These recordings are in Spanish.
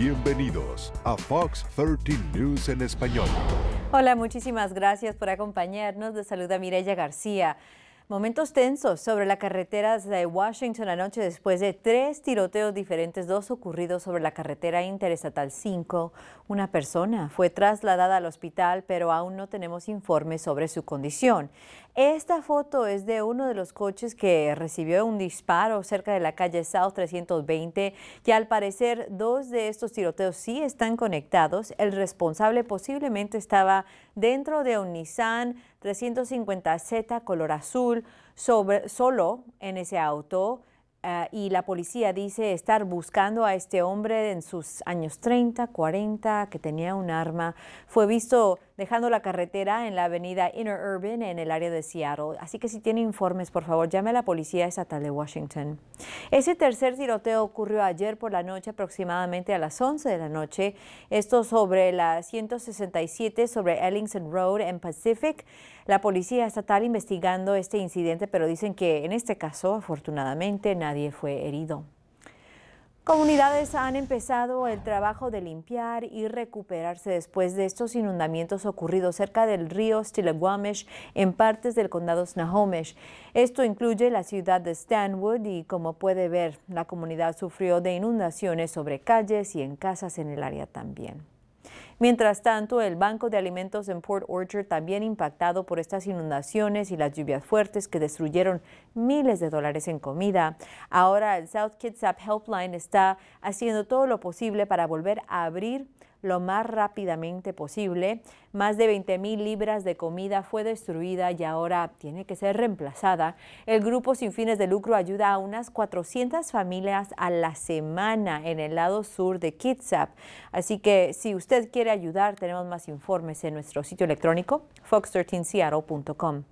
Bienvenidos a Fox 13 News en español. Hola, muchísimas gracias por acompañarnos. De saluda Mireya García. Momentos tensos sobre la carretera de Washington anoche después de tres tiroteos diferentes, dos ocurridos sobre la carretera interestatal 5. Una persona fue trasladada al hospital, pero aún no tenemos informes sobre su condición. Esta foto es de uno de los coches que recibió un disparo cerca de la calle South 320 que al parecer dos de estos tiroteos sí están conectados. El responsable posiblemente estaba dentro de un Nissan 350Z color azul solo en ese auto. Ah, y la policía dice estar buscando a este hombre en sus años 30, 40, que tenía un arma. Fue visto dejando la carretera en la avenida Inner Urban en el área de Seattle. Así que si tiene informes, por favor, llame a la policía estatal de Washington. Ese tercer tiroteo ocurrió ayer por la noche, aproximadamente a las 11 de la noche. Esto sobre la 167 sobre Ellingson Road en Pacific. La policía estatal investigando este incidente, pero dicen que en este caso, afortunadamente, nada Nadie fue herido. Comunidades han empezado el trabajo de limpiar y recuperarse después de estos inundamientos ocurridos cerca del río Stillaguamish en partes del condado Snohomish. Esto incluye la ciudad de Stanwood y como puede ver, la comunidad sufrió de inundaciones sobre calles y en casas en el área también. Mientras tanto, el Banco de Alimentos en Port Orchard, también impactado por estas inundaciones y las lluvias fuertes que destruyeron miles de dólares en comida, ahora el South Kids Helpline está haciendo todo lo posible para volver a abrir lo más rápidamente posible. Más de 20.000 libras de comida fue destruida y ahora tiene que ser reemplazada. El grupo sin fines de lucro ayuda a unas 400 familias a la semana en el lado sur de Kitsap. Así que si usted quiere ayudar, tenemos más informes en nuestro sitio electrónico fox13seattle.com.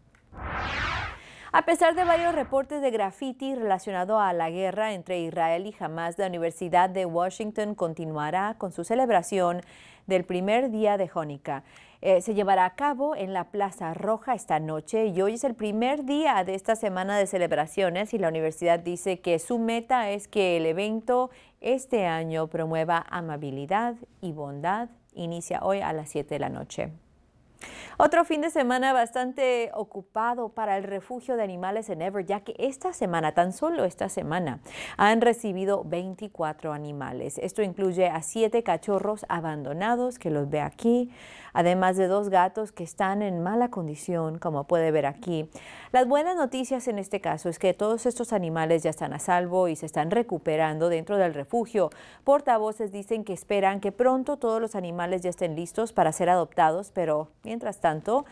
A pesar de varios reportes de graffiti relacionado a la guerra entre Israel y Hamas, la Universidad de Washington continuará con su celebración del primer día de Jónica. Eh, se llevará a cabo en la Plaza Roja esta noche y hoy es el primer día de esta semana de celebraciones y la universidad dice que su meta es que el evento este año promueva amabilidad y bondad. Inicia hoy a las 7 de la noche. Otro fin de semana bastante ocupado para el refugio de animales en Ever, ya que esta semana, tan solo esta semana, han recibido 24 animales. Esto incluye a siete cachorros abandonados, que los ve aquí, además de dos gatos que están en mala condición, como puede ver aquí. Las buenas noticias en este caso es que todos estos animales ya están a salvo y se están recuperando dentro del refugio. Portavoces dicen que esperan que pronto todos los animales ya estén listos para ser adoptados, pero mientras tanto, tanto,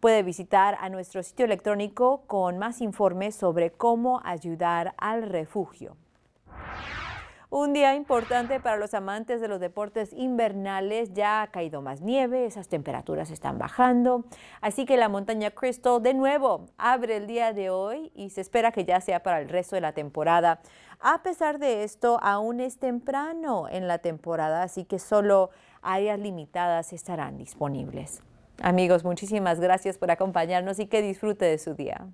puede visitar a nuestro sitio electrónico con más informes sobre cómo ayudar al refugio. Un día importante para los amantes de los deportes invernales. Ya ha caído más nieve, esas temperaturas están bajando. Así que la montaña Crystal de nuevo abre el día de hoy y se espera que ya sea para el resto de la temporada. A pesar de esto, aún es temprano en la temporada, así que solo áreas limitadas estarán disponibles. Amigos, muchísimas gracias por acompañarnos y que disfrute de su día.